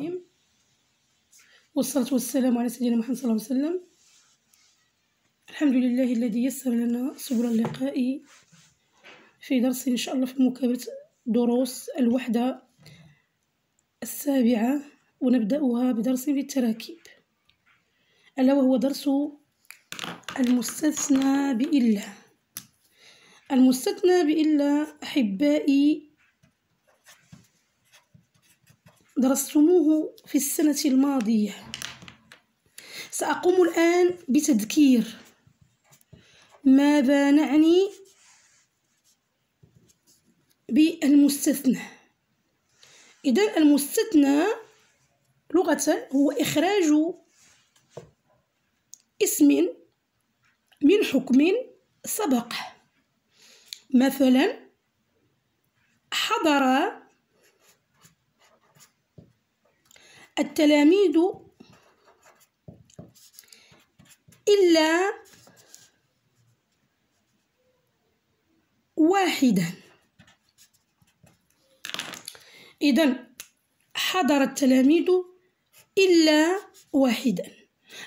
الرحيم والصلاة والسلام على سيدنا محمد صلى الله عليه وسلم الحمد لله الذي يسر لنا سبل اللقاء في درس إن شاء الله في مكابرة دروس الوحدة السابعة ونبدأها بدرس في التراكيب ألا وهو درس المستثنى بإلا المستثنى بإلا أحبائي درستموه في السنة الماضية سأقوم الآن بتذكير ماذا نعني بالمستثنى إذا المستثنى لغة هو إخراج اسم من حكم سبق مثلا حضر التلاميذ إلا واحدا إذا حضر التلاميذ إلا واحدا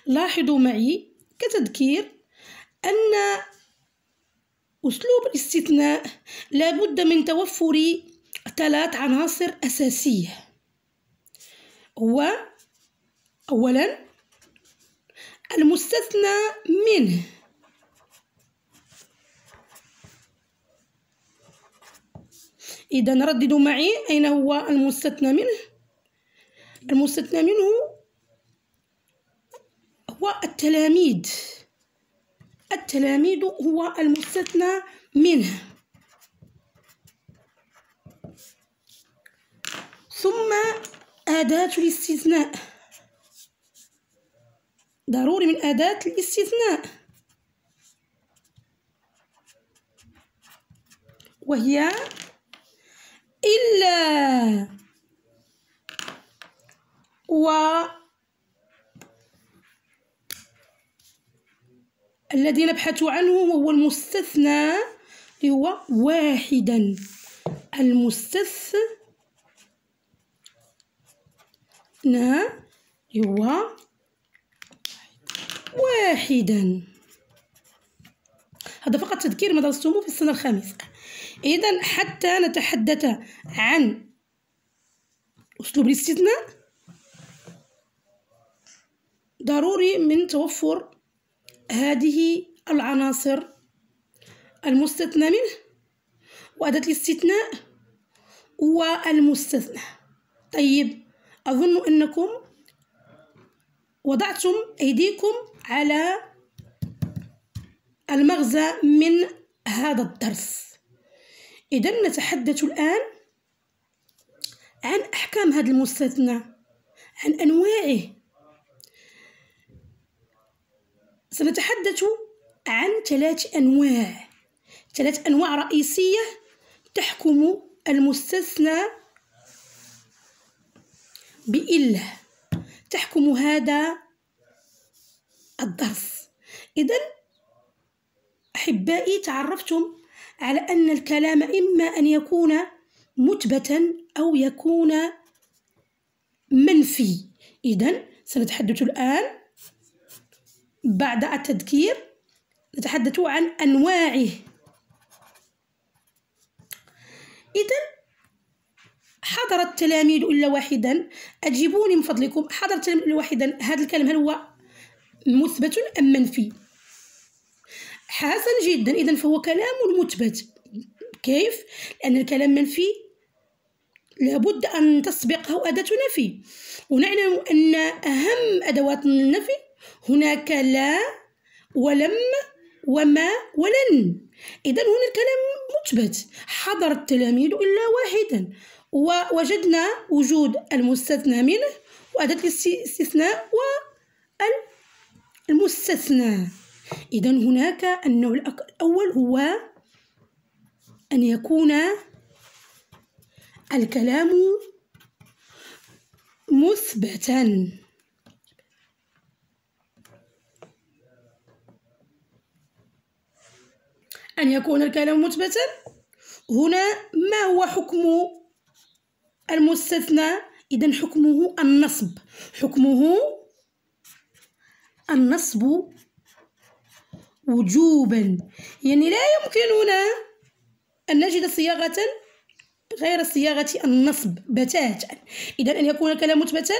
لاحظوا معي كتذكير أن أسلوب الاستثناء لابد من توفر ثلاث عناصر أساسية هو أولا المستثنى منه إذا رددوا معي أين هو المستثنى منه المستثنى منه هو التلاميذ التلاميذ هو المستثنى منه ثم أداة الاستثناء ضروري من أداة الاستثناء وهي إلا و الذي نبحث عنه هو المستثنى اللي هو واحدا المستثنى اثنان هو واحدا هذا فقط تذكير ما درستمو في السنة الخامسة إذا حتى نتحدث عن أسلوب الاستثناء ضروري من توفر هذه العناصر المستثنى منه وأداة الاستثناء والمستثنى طيب أظن أنكم وضعتم أيديكم على المغزى من هذا الدرس إذا نتحدث الآن عن أحكام هذا المستثنى عن أنواعه سنتحدث عن ثلاث أنواع ثلاث أنواع رئيسية تحكم المستثنى بإله تحكم هذا الظرف إذا أحبائي تعرفتم على أن الكلام إما أن يكون مثبتا أو يكون منفي إذا سنتحدث الآن بعد التذكير نتحدث عن أنواعه إذا حضر التلاميذ الا واحدا اجيبوني من فضلكم حضر التلاميذ الا واحدا هذا الكلام هل هو مثبت ام منفي حسن جدا اذا فهو كلام مثبت كيف لان الكلام منفي لابد ان تسبقه اداه نفي ونعلم ان اهم ادوات النفي هناك لا ولم وما ولن إذا هنا الكلام مثبت حضر التلاميذ إلا واحدا ووجدنا وجود المستثنى منه وأداة الاستثناء والمستثنى إذا هناك النوع الأول هو أن يكون الكلام مثبتا أن يكون الكلام مثبتا هنا ما هو حكم المستثنى إذا حكمه النصب حكمه النصب وجوبا يعني لا يمكننا أن نجد صياغة غير صياغة النصب بتاتا إذا أن يكون الكلام مثبتا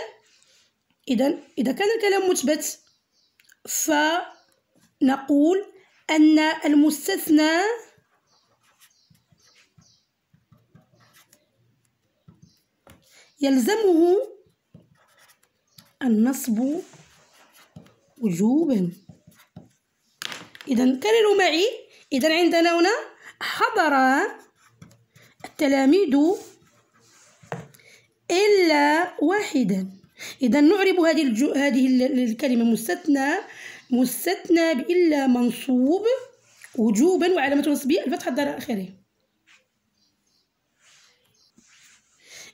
إذا إذا كان الكلام مثبت فنقول أن المستثنى يلزمه النصب وجوبا إذا كرروا معي إذا عندنا هنا حضر التلاميذ إلا واحدا إذا نعرب هذه الجو... هذه الكلمة مستثنى مستثنى بإلا منصوب وجوبا وعلامة نصبه الفتحة الدار آخره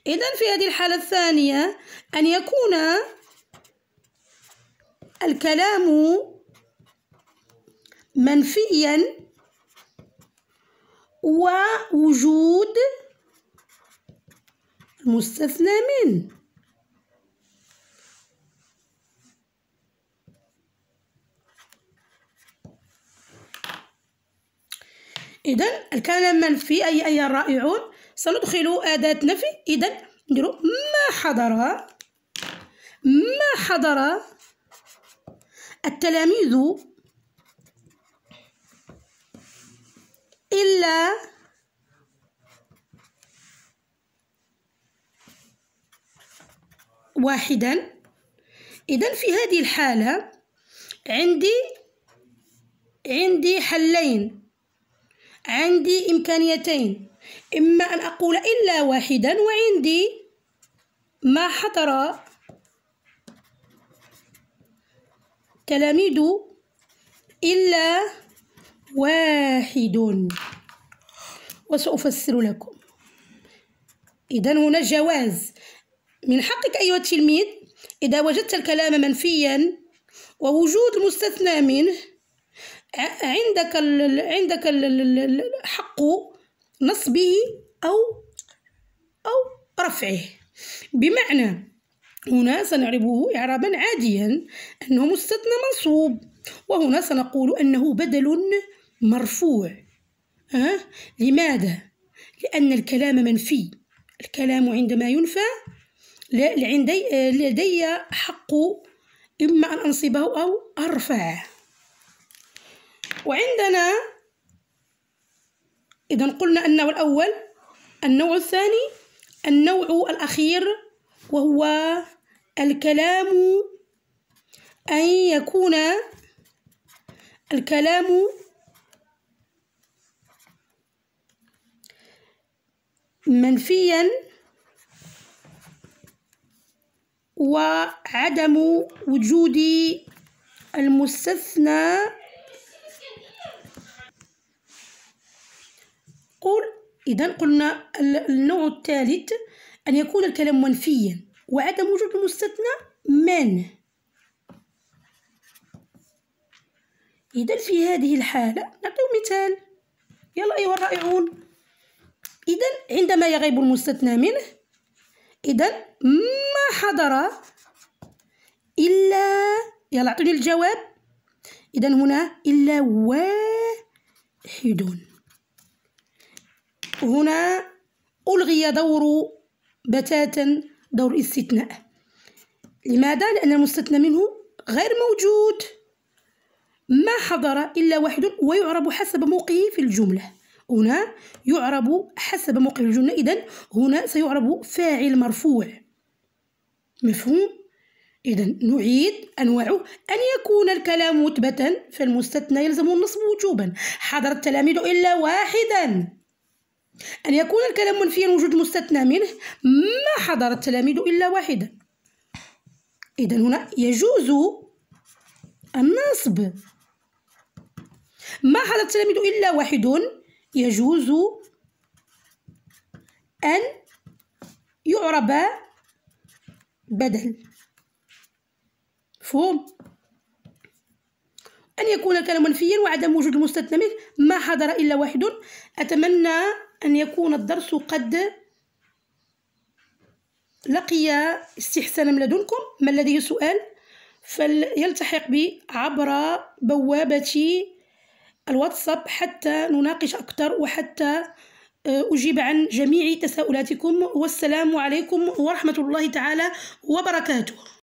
إذا في هذه الحالة الثانية أن يكون الكلام منفيا ووجود المستثنى من إذا الكلام المنفي أي أي رائعون سندخل أداة نفي إذا نديرو ما حضر ما حضر التلاميذ إلا واحدا إذا في هذه الحالة عندي عندي حلين عندي إمكانيتين إما أن أقول إلا واحدا وعندي ما حضر تلاميذ إلا واحد وسأفسر لكم إذا هنا جواز من حقك أيها التلميذ إذا وجدت الكلام منفيا ووجود مستثنى منه عندك ال عندك ال حق نصبه أو أو رفعه بمعنى هنا سنعربه إعرابا عاديا أنه مستثنى منصوب وهنا سنقول أنه بدل مرفوع أه؟ لماذا؟ لأن الكلام منفي الكلام عندما ينفى لدي حق إما أن أنصبه أو أرفعه وعندنا إذا قلنا النوع الأول النوع الثاني النوع الأخير وهو الكلام أن يكون الكلام منفيا وعدم وجود المستثنى إذا قلنا النوع الثالث أن يكون الكلام منفيا وعدم وجود المستثنى من إذا في هذه الحالة نعطيو مثال يلا أيها الرائعون إذا عندما يغيب المستثنى منه إذا ما حضر إلا يلا أعطوني الجواب إذا هنا إلا واحد هنا ألغي دور بتاتا دور استثناء لماذا؟ لأن المستثنى منه غير موجود ما حضر إلا واحد ويعرب حسب موقعه في الجملة هنا يعرب حسب موقع الجملة إذا هنا سيعرب فاعل مرفوع مفهوم؟ إذا نعيد أنواعه أن يكون الكلام مثبتا فالمستثنى يلزم النصب وجوبا حضر التلاميذ إلا واحدا أن يكون الكلام منفيا وجود مستثنى منه ما حضر التلاميذ إلا واحدا إذا هنا يجوز النصب ما حضر التلاميذ إلا واحد يجوز أن يعرب بدل مفهوم أن يكون الكلام منفيا وعدم وجود المستثنى منه ما حضر إلا واحد أتمنى أن يكون الدرس قد لقي استحسانا من لدنكم من لديه سؤال فليلتحق بي عبر بوابة الواتساب حتى نناقش أكثر وحتى آه، أجيب عن جميع تساؤلاتكم والسلام عليكم ورحمة الله تعالى وبركاته